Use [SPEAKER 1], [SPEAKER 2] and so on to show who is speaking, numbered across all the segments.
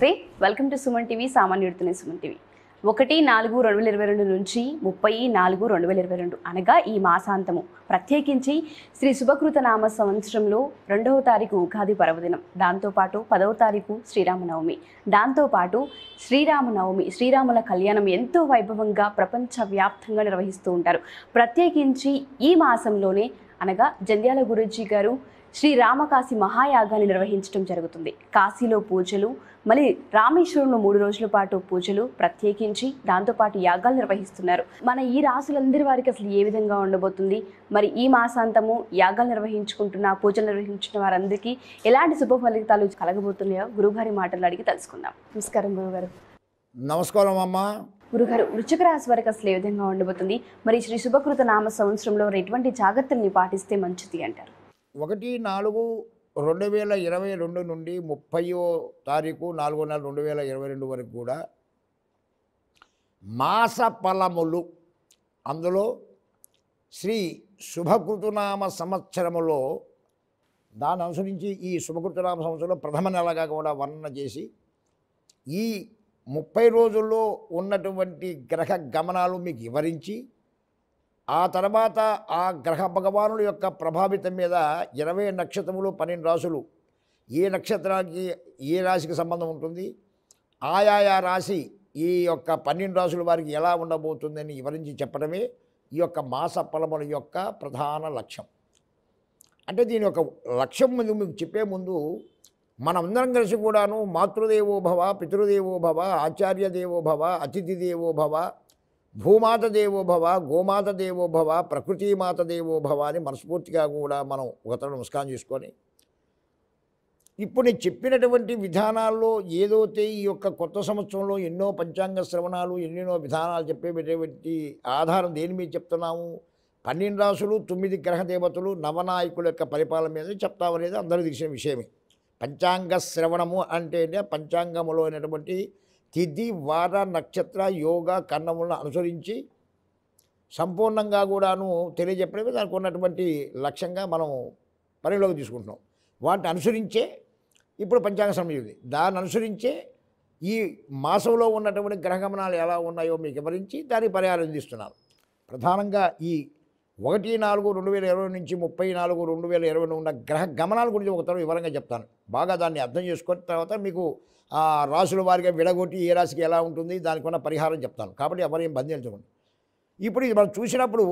[SPEAKER 1] నమస్తే welcome to Suman TV సామాన్యుడుతున్న Suman TV ఒకటి నాలుగు రెండు వేల ఇరవై రెండు నుంచి ముప్పై నాలుగు రెండు వేల ఇరవై రెండు అనగా ఈ మాసాంతము ప్రత్యేకించి శ్రీ శుభకృత నామ సంవత్సరంలో రెండవ తారీఖు ఉగాది పర్వదినం దాంతోపాటు పదవ తారీఖు శ్రీరామనవమి దాంతోపాటు శ్రీరామనవమి శ్రీరాముల కళ్యాణం ఎంతో వైభవంగా ప్రపంచవ్యాప్తంగా నిర్వహిస్తూ ఉంటారు ప్రత్యేకించి ఈ మాసంలోనే అనగా జంధ్యాల గురుజీ గారు శ్రీ మహాయాగాన్ని నిర్వహించడం జరుగుతుంది కాశీలో పూజలు మళ్ళీ రామేశ్వరంలో మూడు రోజుల పాటు పూజలు ప్రత్యేకించి దాంతోపాటు యాగాలు నిర్వహిస్తున్నారు మన ఈ రాసులందరి వారికి అసలు ఏ విధంగా ఉండబోతుంది మరి ఈ మాసాంతము యాగాలు నిర్వహించుకుంటున్న పూజలు నిర్వహించిన వారందరికీ ఎలాంటి శుభ ఫలితాలు కలగబోతున్నాయో గురుగారి మాటలు అడిగి తెలుసుకుందాం నమస్కారం గురుగారు
[SPEAKER 2] నమస్కారం అమ్మా
[SPEAKER 1] గురుగారు వృచ్చిక రాశి వారికి అసలు ఏ విధంగా ఉండబోతుంది మరి శ్రీ శుభకృత నామ సంవత్సరంలో ఎటువంటి జాగ్రత్తల్ని పాటిస్తే మంచిది అంటారు
[SPEAKER 2] ఒకటి నాలుగు రెండు వేల ఇరవై రెండు నుండి ముప్పయో తారీఖు నాలుగో నెల రెండు వేల ఇరవై రెండు వరకు కూడా మాస ఫలములు అందులో శ్రీ శుభకృతునామ సంవత్సరములో దాని అనుసరించి ఈ శుభకృతునామ సంవత్సరంలో ప్రథమ నెలగా కూడా వర్ణన చేసి ఈ ముప్పై రోజుల్లో ఉన్నటువంటి గ్రహ గమనాలు మీకు వివరించి ఆ తర్వాత ఆ గ్రహ భగవానుల యొక్క ప్రభావితం మీద ఇరవై నక్షత్రములు పన్నెండు రాసులు ఏ నక్షత్రానికి ఏ రాశికి సంబంధం ఉంటుంది ఆయా రాశి ఈ యొక్క పన్నెండు రాసుల వారికి ఎలా ఉండబోతుందని వివరించి చెప్పడమే ఈ యొక్క మాస ఫలముల యొక్క ప్రధాన లక్ష్యం అంటే దీని యొక్క లక్ష్యం ముందు మీకు చెప్పే ముందు అందరం కలిసి కూడాను మాతృదేవోభవ పితృదేవోభవ ఆచార్య దేవోభవ అతిథి దేవోభవ భూమాత దేవోభవ గోమాత దేవోభవ ప్రకృతి మాత దేవోభవ అని మనస్ఫూర్తిగా కూడా మనం ఒకతను నమస్కారం చేసుకొని ఇప్పుడు నేను చెప్పినటువంటి విధానాల్లో ఏదైతే ఈ యొక్క కొత్త సంవత్సరంలో ఎన్నో పంచాంగ శ్రవణాలు ఎన్నెన్నో విధానాలు చెప్పేటువంటి ఆధారం దేని మీద చెప్తున్నాము పన్నెండు రాసులు తొమ్మిది గ్రహ దేవతలు నవనాయకుల యొక్క పరిపాలన మీద చెప్తామనేది అందరూ తెలిసిన విషయమే పంచాంగ శ్రవణము అంటే పంచాంగములో అయినటువంటి తిథి వార నక్షత్ర యోగ కన్నములను అనుసరించి సంపూర్ణంగా కూడాను తెలియజెప్పడమే దానికి ఉన్నటువంటి లక్ష్యంగా మనం పరిగణలోకి తీసుకుంటున్నాం వాటిని అనుసరించే ఇప్పుడు పంచాంగ సమయం దాన్ని అనుసరించే ఈ మాసంలో ఉన్నటువంటి గ్రహగమనాలు ఎలా ఉన్నాయో మీకు వివరించి దాన్ని పరిహారం అందిస్తున్నారు ప్రధానంగా ఈ ఒకటి నాలుగు రెండు వేల ఇరవై నుంచి ముప్పై నాలుగు రెండు వేల ఇరవై ఉన్న గ్రహ గమనాల గురించి ఒక తర్వాత వివరంగా చెప్తాను బాగా దాన్ని అర్థం చేసుకున్న తర్వాత మీకు ఆ రాసుల వారిగా విడగొట్టి ఏ రాశికి ఎలా ఉంటుంది దానికున్న పరిహారం చెప్తాను కాబట్టి ఎవరేం బంధించకండి ఇప్పుడు ఇది మనం చూసినప్పుడు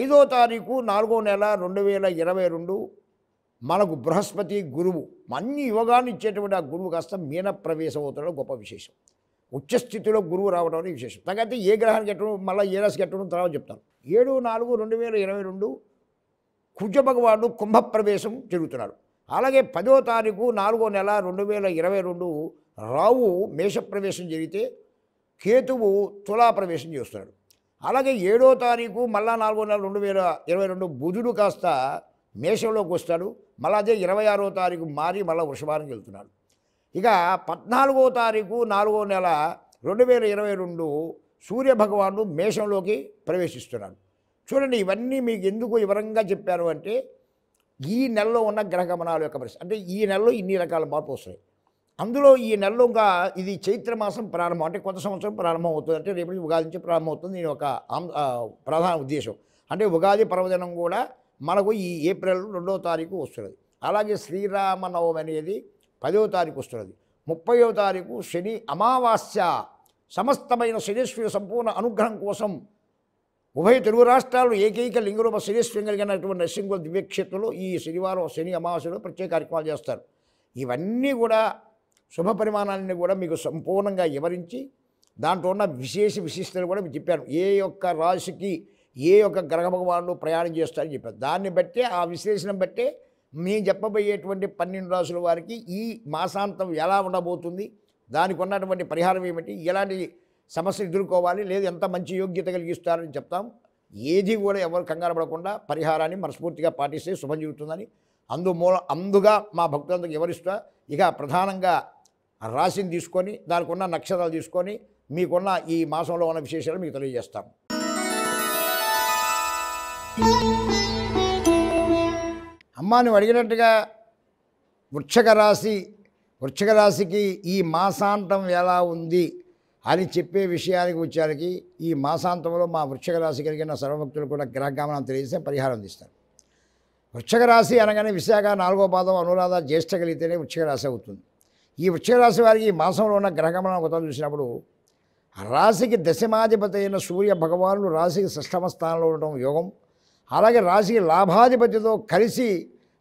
[SPEAKER 2] ఐదో తారీఖు నాలుగో నెల రెండు వేల ఇరవై రెండు మనకు బృహస్పతి గురువు అన్ని యోగాన్ని ఇచ్చేటువంటి ఆ గురువు కాస్త మీన ప్రవేశం అవుతున్న గొప్ప విశేషం ఉచ్చస్థితిలో గురువు రావడం అనేది విశేషం తగ్గితే ఏ గ్రహానికి ఎట్టడం మళ్ళీ ఏ రాశికి ఎట్టడం తర్వాత చెప్తాను ఏడు నాలుగు రెండు వేల ఇరవై రెండు కుజ భగవానుడు కుంభప్రవేశం జరుగుతున్నారు అలాగే పదో తారీఖు నాలుగో నెల రెండు వేల ఇరవై రెండు రావు మేషప్రవేశం జరిగితే కేతువు తులాప్రవేశం చేస్తున్నాడు అలాగే ఏడో తారీఖు మళ్ళా నాలుగో నెల రెండు వేల ఇరవై రెండు బుధుడు కాస్త మేషంలోకి వస్తాడు మళ్ళా అదే ఇరవై ఆరో తారీఖు మారి మళ్ళీ వృషభానికి వెళ్తున్నాడు ఇక పద్నాలుగో తారీఖు నాలుగో నెల రెండు వేల ఇరవై రెండు సూర్యభగవాను మేషంలోకి ప్రవేశిస్తున్నాడు చూడండి ఇవన్నీ మీకు ఎందుకు వివరంగా చెప్పారు అంటే ఈ నెలలో ఉన్న గ్రహ గమనాల యొక్క పరిస్థితి అంటే ఈ నెలలో ఇన్ని రకాల మార్పు వస్తాయి అందులో ఈ నెలలో ఇంకా ఇది చైత్రమాసం ప్రారంభం అంటే కొత్త సంవత్సరం ప్రారంభం అవుతుంది అంటే రేపటి ఉగాది నుంచి ప్రారంభం అవుతుంది దీని ఒక ప్రధాన ఉద్దేశం అంటే ఉగాది పర్వదినం కూడా మనకు ఈ ఏప్రిల్ రెండవ తారీఖు వస్తున్నది అలాగే శ్రీరామనవమి అనేది పదవ తారీఖు వస్తున్నది ముప్పయో తారీఖు శని అమావాస్య సమస్తమైన శరీశ్వరి సంపూర్ణ అనుగ్రహం కోసం ఉభయ తెలుగు రాష్ట్రాలు ఏకైక లింగరూప శరీశ్వరం కలిగినటువంటి నరసింహ దివ్యక్షేత్రంలో ఈ శనివారం శని అమావాస్యలో ప్రత్యేక కార్యక్రమాలు చేస్తారు ఇవన్నీ కూడా శుభ పరిమాణాన్ని కూడా మీకు సంపూర్ణంగా వివరించి దాంట్లో ఉన్న విశేష విశిష్టతలు కూడా మీకు చెప్పాను ఏ యొక్క రాశికి ఏ యొక్క గ్రహ భగవానులు ప్రయాణం చేస్తారని చెప్పారు దాన్ని బట్టే ఆ విశ్లేషణ బట్టే మేము చెప్పబోయేటువంటి పన్నెండు రాసుల వారికి ఈ మాసాంతం ఎలా ఉండబోతుంది దానికి ఉన్నటువంటి పరిహారం ఏమిటి ఎలాంటి సమస్య ఎదుర్కోవాలి లేదు ఎంత మంచి యోగ్యత కలిగిస్తారని చెప్తాం ఏది కూడా ఎవరు కంగారు పడకుండా పరిహారాన్ని మనస్ఫూర్తిగా పాటిస్తే శుభం జరుగుతుందని అందు మూల అందుగా మా భక్తులందరికీ వివరిస్తా ఇక ప్రధానంగా రాశిని తీసుకొని దానికి ఉన్న నక్షత్రాలు తీసుకొని మీకున్న ఈ మాసంలో ఉన్న విశేషాలు మీకు తెలియజేస్తాం అమ్మాని నువ్వు అడిగినట్టుగా వృక్షక రాశి వృక్షిక రాశికి ఈ మాసాంతం ఎలా ఉంది అని చెప్పే విషయానికి వచ్చారికి ఈ మాసాంతంలో మా వృక్షిక రాశి కలిగిన సర్వభక్తులు కూడా గ్రహగమనం తెలియజేస్తే పరిహారం అందిస్తారు వృక్షిక రాశి అనగానే విశాఖ నాలుగో పాదం అనురాధ జ్యేష్ఠ కలిగితేనే వృక్షిక రాశి అవుతుంది ఈ వృక్షిక రాశి వారికి ఈ మాసంలో ఉన్న గ్రహగమనం కొత్త చూసినప్పుడు రాశికి దశమాధిపతి అయిన సూర్య భగవానుడు రాశికి సష్టమ స్థానంలో ఉండడం యోగం అలాగే రాశికి లాభాధిపతితో కలిసి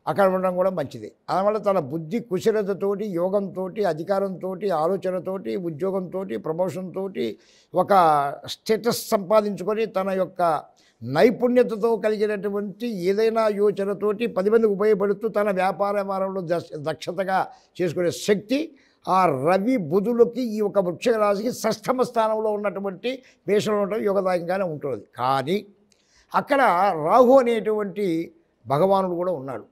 [SPEAKER 2] అక్కడ ఉండడం కూడా మంచిది అందువల్ల తన బుద్ధి కుశలతతోటి యోగంతో అధికారంతో ఆలోచనతోటి ఉద్యోగంతో ప్రమోషన్తో ఒక స్టేటస్ సంపాదించుకొని తన యొక్క నైపుణ్యతతో కలిగినటువంటి ఏదైనా యోచనతోటి పది మందికి ఉపయోగపడుతూ తన వ్యాపార వారంలో దక్షతగా చేసుకునే శక్తి ఆ రవి బుధులకి ఈ ఒక వృక్ష రాశికి షష్ఠమ స్థానంలో ఉన్నటువంటి దేశంలో ఉండడం యోగదాయంగానే ఉంటుంది కానీ అక్కడ రాహు అనేటువంటి భగవానుడు కూడా ఉన్నాడు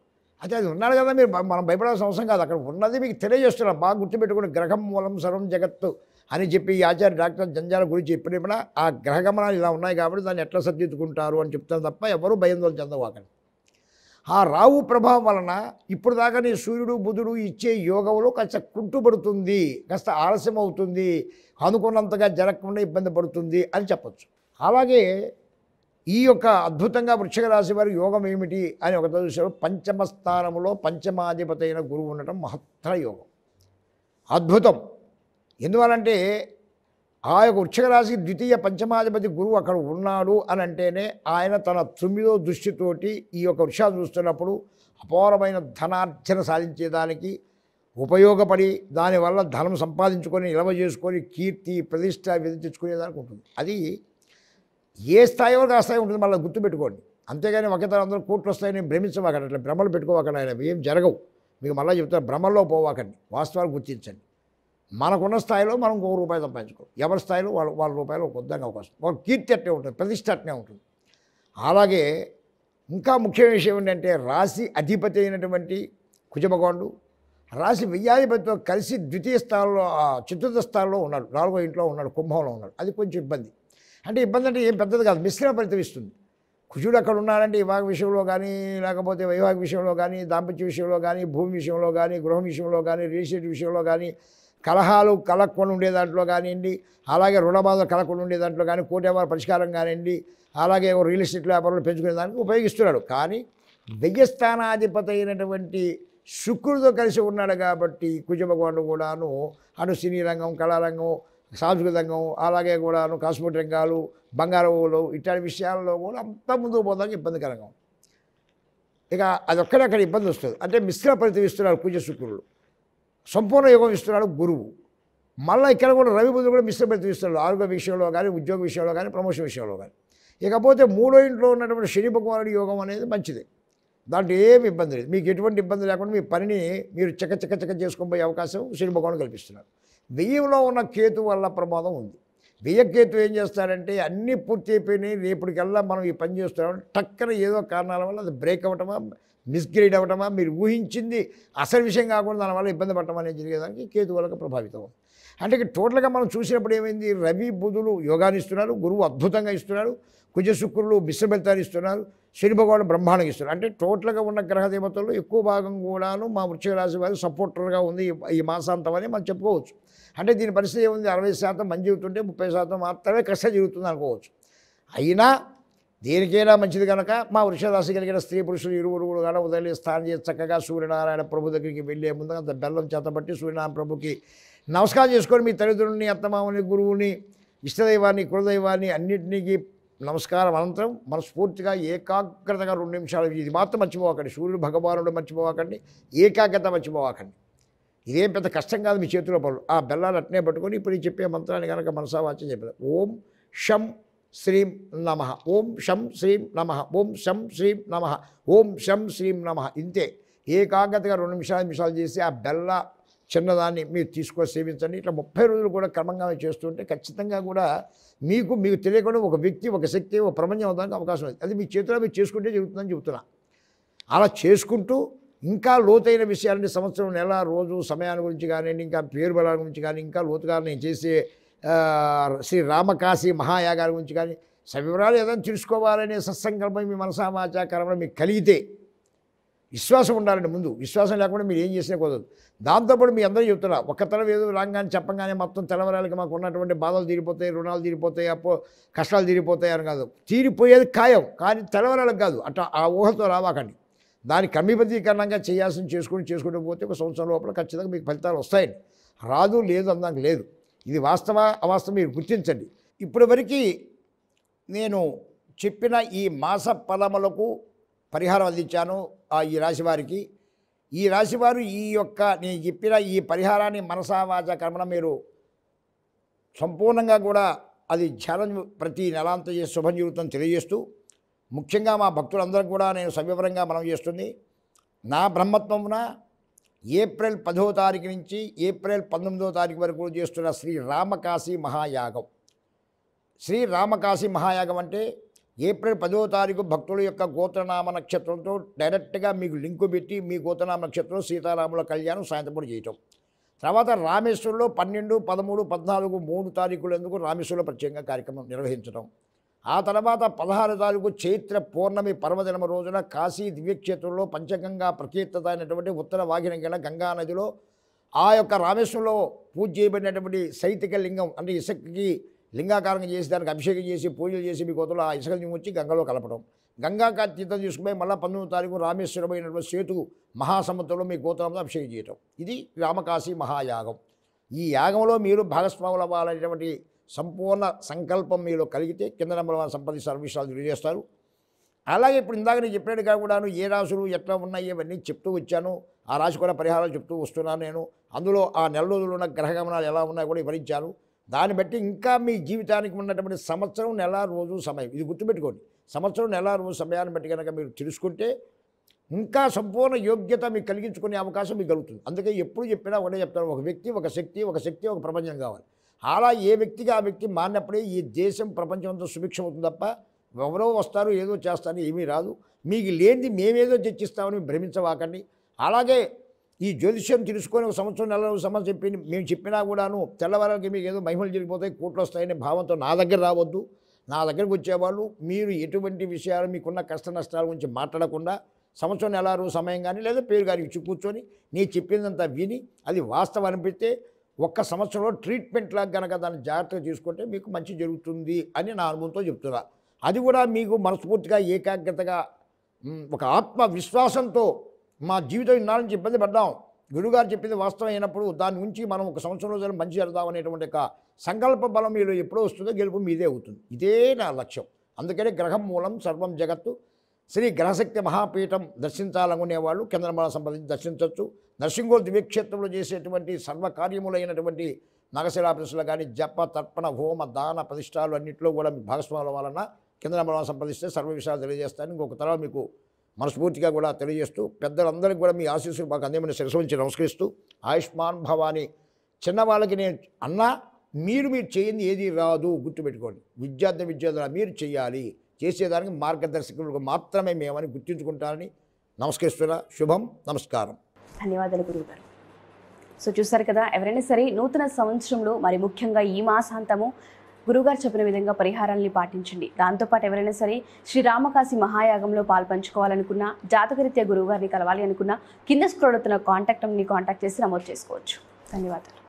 [SPEAKER 2] అదే అది ఉన్నాడు కదా మీరు మనం భయపడాల్సిన అవసరం కాదు అక్కడ ఉన్నది మీకు తెలియజేస్తున్నారు బాగా గుర్తుపెట్టుకుని గ్రహం మూలం సర్వం జగత్తు అని చెప్పి ఈ ఆచార్య డాక్టర్ జంజాల గురించి ఎప్పుడేమైనా ఆ గ్రహగమనాలు ఇలా ఉన్నాయి కాబట్టి దాన్ని ఎట్లా సరిదిద్దుకుంటారు అని చెప్తారు తప్ప ఎవరు భయందోళన చెందవాకండి ఆ రావు ప్రభావం వలన ఇప్పుడు దాకా నీ సూర్యుడు బుధుడు ఇచ్చే యోగంలో కాస్త కుంటుపడుతుంది కాస్త ఆలస్యం అవుతుంది అనుకున్నంతగా జరగకుండా ఇబ్బంది పడుతుంది అని చెప్పచ్చు అలాగే ఈ యొక్క అద్భుతంగా వృక్షక రాశి వారి యోగం ఏమిటి అని ఒక చూసారు పంచమ పంచమాధిపతి అయిన గురువు ఉండటం మహత్తర యోగం అద్భుతం ఎందువలంటే ఆ యొక్క వృక్షక రాశి ద్వితీయ పంచమాధిపతి గురువు అక్కడ ఉన్నాడు అని అంటేనే ఆయన తన తొమ్మిదో దృష్టితోటి ఈ యొక్క వృక్షాలు చూస్తున్నప్పుడు అపారమైన ధనార్జన సాధించేదానికి ఉపయోగపడి దానివల్ల ధనం సంపాదించుకొని నిల్వ చేసుకొని కీర్తి ప్రతిష్ట విధించుకునేదానికి ఉంటుంది అది ఏ స్థాయి వరకు ఆ స్థాయి ఉంటుంది మళ్ళీ గుర్తుపెట్టుకోండి అంతేగాని ఒకరిద్దరు అందరూ కోట్లు వస్తాయని భ్రమించవాకండి అట్లా భ్రమలు పెట్టుకోవాకండి ఆయన ఏం జరగవు మీకు మళ్ళీ చెప్తారు భ్రమల్లో పోవాకండి వాస్తవాలు గుర్తించండి మనకున్న స్థాయిలో మనం ఒక రూపాయి సంపాదించుకో ఎవరి స్థాయిలో వాళ్ళు వాళ్ళ రూపాయలు ఒక ఉద్దంగా అవకాశం ఒక కీర్తి అట్టే ఉంటుంది ప్రతిష్ట అట్నే ఉంటుంది అలాగే ఇంకా ముఖ్యమైన విషయం ఏంటంటే రాశి అధిపతి అయినటువంటి కుజభగవానుడు రాశి వ్యయాధిపతితో కలిసి ద్వితీయ స్థానంలో చతుర్థ స్థానంలో ఉన్నాడు నాలుగో ఇంట్లో ఉన్నాడు కుంభంలో ఉన్నాడు అది కొంచెం ఇబ్బంది అంటే ఇబ్బంది అంటే ఏం పెద్దది కాదు మిశ్రమ ఫలితం ఇస్తుంది కుజుడు అక్కడ ఉన్నారంటే వివాహ విషయంలో కానీ లేకపోతే వైవాహిక విషయంలో కానీ దాంపత్య విషయంలో కానీ భూమి విషయంలో కానీ గృహం విషయంలో కానీ రియల్ ఎస్టేట్ విషయంలో కానీ కలహాలు కలక్కుండా ఉండే దాంట్లో కానివ్వండి అలాగే రుణబాధలు కలక్కుండా ఉండే దాంట్లో కానీ కోటి పరిష్కారం కానివ్వండి అలాగే రియల్ ఎస్టేట్ వ్యాపారాలు పెంచుకునే దానికి ఉపయోగిస్తున్నాడు కానీ దయ్యస్థానాధిపతి అయినటువంటి శుక్రుడితో కలిసి ఉన్నాడు కాబట్టి కుజ కూడాను అటు సినీ రంగం కళారంగం సాంస్కృతిక రంగం అలాగే కూడాను కాస్మోటి రంగాలు బంగారవులు ఇట్లాంటి విషయాల్లో కూడా అంత ముందుకు పోతానికి ఇబ్బందికరంగా ఇక ఇక అదొక్కడే అక్కడ ఇబ్బంది వస్తుంది అంటే మిశ్ర ఫలితం పూజ శుక్రుడు సంపూర్ణ యోగం ఇస్తున్నాడు గురువు మళ్ళీ ఇక్కడ కూడా రవి బుద్ధుడు కూడా మిశ్ర ఫలితం ఇస్తున్నాడు ఆరోగ్య విషయంలో కానీ ఉద్యోగ విషయంలో కానీ ప్రమోషన్ విషయంలో కానీ ఇకపోతే మూడో ఇంట్లో ఉన్నటువంటి శని భగవానుడి యోగం అనేది మంచిది దాంట్లో ఏమి ఇబ్బంది లేదు మీకు ఎటువంటి ఇబ్బంది లేకుండా మీ పనిని మీరు చక్క చక్క చక్క చేసుకోబోయే అవకాశం శని భగవాను కల్పిస్తున్నారు వెయ్యిలో ఉన్న కేతు వల్ల ప్రమాదం ఉంది వ్యయకేతు ఏం చేస్తారంటే అన్నీ పూర్తి అయిపోయినాయి రేపటికల్లా మనం ఈ పని చేస్తున్నాం టక్కన ఏదో కారణాల వల్ల అది బ్రేక్ అవ్వటమా మిస్గ్రేడ్ అవ్వటమా మీరు ఊహించింది అసలు విషయం కాకుండా దానివల్ల ఇబ్బంది పడటం అనేది జరిగేదానికి కేతు వల్ల ప్రభావితం అంటే టోటల్గా మనం చూసినప్పుడు ఏమైంది రవి బుధులు యోగాన్ని ఇస్తున్నారు గురువు అద్భుతంగా ఇస్తున్నారు కుజశుక్రులు మిశ్రఫలితాన్ని ఇస్తున్నారు శని భగవాడు బ్రహ్మాండం ఇస్తున్నారు అంటే టోటల్గా ఉన్న గ్రహ దేవతల్లో ఎక్కువ భాగం కూడాను మా వృక్షరాశి వారి సపోర్టర్గా ఉంది ఈ మాసాంతం అని మనం చెప్పుకోవచ్చు అంటే దీని పరిస్థితి ఏముంది అరవై శాతం మంచి జరుగుతుంటే ముప్పై శాతం మాత్రమే కష్టం జరుగుతుంది అనుకోవచ్చు అయినా దేనికైనా మంచిది కనుక మా వృషరాశి కలిగిన స్త్రీ పురుషులు ఇరువురు కూడా ఉదయం స్నానం చేసి చక్కగా సూర్యనారాయణ ప్రభు దగ్గరికి వెళ్ళే ముందు అంత బెల్లం చేతబట్టి సూర్యనారాయణ ప్రభుకి నమస్కారం చేసుకొని మీ తల్లిదండ్రుని అత్తమామని గురువుని ఇష్టదైవాన్ని కులదైవాన్ని అన్నింటినీ నమస్కారం అనంతరం మనస్ఫూర్తిగా ఏకాగ్రతగా రెండు నిమిషాలు ఇది మాత్రం మర్చిపోవకండి సూర్యుడు భగవానుడు మర్చిపోకండి ఏకాగ్రత మర్చిపోకండి ఇదేం పెద్ద కష్టం కాదు మీ చేతిలో పనులు ఆ బెల్లాలు అట్నే పట్టుకొని ఇప్పుడు నేను చెప్పే మంత్రాన్ని కనుక మనసావాచి చెప్పారు ఓం షం శ్రీం నమ ఓం షం శ్రీం నమ ఓం షం శ్రీం నమ ఓం షం శ్రీం నమ ఇంతే ఏకాగ్రతగా రెండు నిమిషాలు నిమిషాలు చేసి ఆ బెల్ల చిన్నదాన్ని మీరు తీసుకొని సేవించండి ఇట్లా ముప్పై రోజులు కూడా క్రమంగా చేస్తుంటే ఖచ్చితంగా కూడా మీకు మీకు తెలియకుండా ఒక వ్యక్తి ఒక శక్తి ఒక ప్రపంచం అవడానికి అవకాశం ఉంది అది మీ చేతిలో మీరు చేసుకుంటే జరుగుతుందని చెబుతున్నా అలా చేసుకుంటూ ఇంకా లోతైన విషయాలని సంవత్సరం నెల రోజు సమయాన్ని గురించి కానివ్వండి ఇంకా పేరు బలాల గురించి కానీ ఇంకా లోతుగా నేను చేసే శ్రీ రామకాశీ మహాయాగాల గురించి కానీ సవివరాలు ఏదైనా తెలుసుకోవాలనే సత్సంకల్పం మీ మనసామాచాకరణ మీకు కలిగితే విశ్వాసం ఉండాలండి ముందు విశ్వాసం లేకుండా మీరు ఏం చేసినా కుదరదు దాంతోపాటు మీ అందరూ చెప్తున్నారు ఒక తల ఏదో రాగానే చెప్పగానే మొత్తం తెలవరాలకి మాకు ఉన్నటువంటి బాధలు తీరిపోతాయి రుణాలు తీరిపోతాయి అప్పో కష్టాలు తీరిపోతాయి అని కాదు తీరిపోయేది ఖాయం కానీ తెలవరాలకు కాదు అట్లా ఆ ఊహతో రావాకండి దాని కర్మీపతీకరణంగా చేయాల్సిన చేసుకుని చేసుకుంటూ పోతే ఒక సంవత్సరం లోపల ఖచ్చితంగా మీకు ఫలితాలు వస్తాయని రాదు లేదు అందాక లేదు ఇది వాస్తవ అవాస్తవ మీరు గుర్తించండి ఇప్పటివరకు నేను చెప్పిన ఈ మాస ఫలములకు పరిహారం అందించాను ఈ రాశి వారికి ఈ రాశివారు ఈ యొక్క నేను చెప్పిన ఈ పరిహారాన్ని మనసావాచ కర్మన మీరు సంపూర్ణంగా కూడా అది ధ్యానం ప్రతి నెలాంత శుభం జీవితం తెలియజేస్తూ ముఖ్యంగా మా భక్తులందరం కూడా నేను సవివరంగా మనం చేస్తుంది నా బ్రహ్మత్వమున ఏప్రిల్ పదో తారీఖు నుంచి ఏప్రిల్ పంతొమ్మిదో తారీఖు వరకు చేస్తున్న శ్రీ రామకాశీ మహాయాగం శ్రీ రామకాశీ మహాయాగం అంటే ఏప్రిల్ పదో తారీఖు భక్తుల యొక్క గోత్రనామ నక్షత్రంతో డైరెక్ట్గా మీకు లింకు పెట్టి మీ గోత్రనామ నక్షత్రం సీతారాముల కళ్యాణం సాయంత్రం చేయటం తర్వాత రామేశ్వరంలో పన్నెండు పదమూడు పద్నాలుగు మూడు తారీఖులందుకు రామేశ్వరంలో ప్రత్యేకంగా కార్యక్రమం నిర్వహించడం ఆ తర్వాత పదహారు తారీఖు చైత్ర పౌర్ణమి పర్వదినమ రోజున కాశీ దివ్యక్షేత్రంలో పంచగంగా ప్రకీర్తత అయినటువంటి ఉత్తర వాహిరంగిన గంగానదిలో ఆ యొక్క రామేశ్వరంలో పూజ చేయబడినటువంటి సైతిక లింగం అంటే ఇసుకకి లింగాకారంగా చేసి దానికి అభిషేకం చేసి పూజలు చేసి మీ కోతలో ఆ ఇసుక వచ్చి గంగలో కలపడం గంగా తీర్థం తీసుకుపోయి మళ్ళీ పంతొమ్మిది తారీఖు రామేశ్వరమైనటువంటి సేతు మహాసముద్రంలో మీ గోత్రంతో అభిషేకం చేయటం ఇది రామకాశీ మహాయాగం ఈ యాగంలో మీరు భాగస్వాములు అవ్వాలనేటువంటి సంపూర్ణ సంకల్పం మీలో కలిగితే కింద నెంబర్ వన్ సంపత్తి సర్వీసాలు తెలియజేస్తారు అలాగే ఇప్పుడు ఇందాక నేను చెప్పినట్టుగా కూడా ఏ రాశులు ఎట్లా ఉన్నాయి ఇవన్నీ చెప్తూ వచ్చాను ఆ రాశి కూడా పరిహారాలు చెప్తూ వస్తున్నాను నేను అందులో ఆ నెల రోజులు ఉన్న గ్రహగమనాలు ఎలా ఉన్నాయో కూడా వివరించాను దాన్ని బట్టి ఇంకా మీ జీవితానికి ఉన్నటువంటి సంవత్సరం నెల రోజు సమయం ఇది గుర్తుపెట్టుకోండి సంవత్సరం నెల రోజు సమయాన్ని బట్టి కనుక మీరు తెలుసుకుంటే ఇంకా సంపూర్ణ యోగ్యత మీకు కలిగించుకునే అవకాశం మీకు కలుగుతుంది అందుకే ఎప్పుడు చెప్పినా ఒకటే చెప్తాను ఒక వ్యక్తి ఒక శక్తి ఒక శక్తి ఒక ప్రపంచం కావాలి అలా ఏ వ్యక్తిగా ఆ వ్యక్తి మారినప్పుడే ఈ దేశం ప్రపంచంతో సుభిక్షం అవుతుంది తప్ప ఎవరో వస్తారు ఏదో చేస్తారు ఏమీ రాదు మీకు లేనిది మేమేదో చర్చిస్తామని భ్రమించవాకండి అలాగే ఈ జ్యోతిష్యం తెలుసుకొని ఒక సంవత్సరం నెల సంవత్సరం చెప్పి మేము చెప్పినా కూడాను తెల్లవారికి మీకు ఏదో మహిమలు జరిగిపోతాయి కోట్లు వస్తాయనే భావంతో నా దగ్గర రావద్దు నా దగ్గరకు వచ్చేవాళ్ళు మీరు ఎటువంటి విషయాలు మీకున్న కష్ట నష్టాల గురించి మాట్లాడకుండా సంవత్సరం నెల సమయం కానీ లేదా పేరు గారికి కూర్చొని నేను చెప్పిందంతా విని అది వాస్తవం అనిపిస్తే ఒక్క సంవత్సరంలో ట్రీట్మెంట్ లాగా కనుక దాన్ని జాగ్రత్తగా తీసుకుంటే మీకు మంచి జరుగుతుంది అని నా అనుభవంతో చెప్తున్నా అది కూడా మీకు మనస్ఫూర్తిగా ఏకాగ్రతగా ఒక ఆత్మవిశ్వాసంతో మా జీవితం ఇన్నాళ్ళ నుంచి ఇబ్బంది పడ్డాం గురుగారు చెప్పింది వాస్తవం అయినప్పుడు దాని నుంచి మనం ఒక సంవత్సరం రోజులు మంచి జరుగుదాం అనేటువంటి ఒక సంకల్ప బలం మీరు ఎప్పుడో వస్తుందో గెలుపు మీదే అవుతుంది ఇదే నా లక్ష్యం అందుకనే గ్రహం మూలం సర్వం జగత్తు శ్రీ గ్రహశక్తి మహాపీఠం దర్శించాలనుకునేవాళ్ళు కేంద్రమాల సంప్రదించి దర్శించవచ్చు నర్సింగో దివ్యక్షేత్రంలో చేసేటువంటి సర్వకార్యములైనటువంటి నాగశిలా ప్రశ్నలు కానీ జప తర్పణ హోమ దాన ప్రతిష్టాలు అన్నింటిలో కూడా మీకు భాగస్వాముల వలన కేంద్రమాల సంప్రదిస్తే సర్వ విషయాలు తెలియజేస్తాను ఇంకొక తర్వాత మీకు మనస్ఫూర్తిగా కూడా తెలియజేస్తూ పెద్దలందరికీ కూడా మీ ఆశీస్సులు మాకు అందమైన శిరసు ఉంచి నమస్కరిస్తూ ఆయుష్మాన్ భవాని చిన్నవాళ్ళకి నేను అన్నా మీరు మీరు చేయింది ఏది రాదు గుర్తుపెట్టుకోండి విద్యార్థి విద్యార్థులు మీరు చేయాలి చేసేదానికి మార్గదర్శకులు మాత్రమే మేమని గుర్తించుకుంటారని నమస్కరిస్తున్నా శుభం నమస్కారం
[SPEAKER 1] ధన్యవాదాలు గురుగారు సో చూసారు కదా ఎవరైనా సరే నూతన సంవత్సరంలో మరి ముఖ్యంగా ఈ మాసాంతము గురుగారు చెప్పిన విధంగా పరిహారాన్ని పాటించండి దాంతోపాటు ఎవరైనా సరే శ్రీరామకాశి మహాయాగంలో పాల్పంచుకోవాలనుకున్నా జాతకరీత్యా గురువుగారిని కలవాలి అనుకున్నా కింద స్క్రోడ్ అవుతున్న కాంటాక్ట్ని కాంటాక్ట్ చేసి నమోదు చేసుకోవచ్చు ధన్యవాదాలు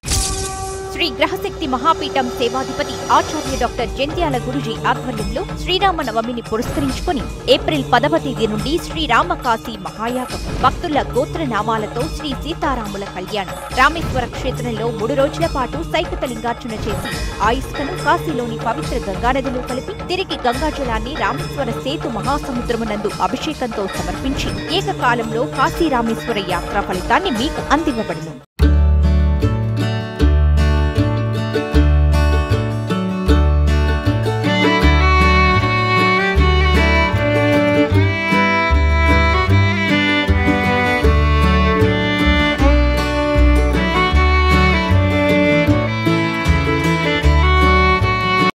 [SPEAKER 1] శ్రీ గ్రహశక్తి మహాపీఠం సేవాధిపతి ఆచార్య డాక్టర్ జంత్యాల గురుజీ ఆధ్వర్యంలో శ్రీరామ నవమిని పురస్కరించుకుని ఏప్రిల్ పదవ తేదీ నుండి శ్రీరామ కాశీ మహాయాగం భక్తుల గోత్రనామాలతో శ్రీ సీతారాముల కళ్యాణం రామేశ్వర క్షేత్రంలో మూడు రోజుల పాటు సైకత లింగార్చన చేసి ఆయుష్కను కాశీలోని పవిత్ర గంగానదిలో కలిపి తిరిగి గంగాజలాన్ని రామేశ్వర సేతు మహాసముద్రమునందు అభిషేకంతో సమర్పించి ఏకకాలంలో కాశీ రామేశ్వర యాత్ర ఫలితాన్ని మీకు అందివ్వబడింది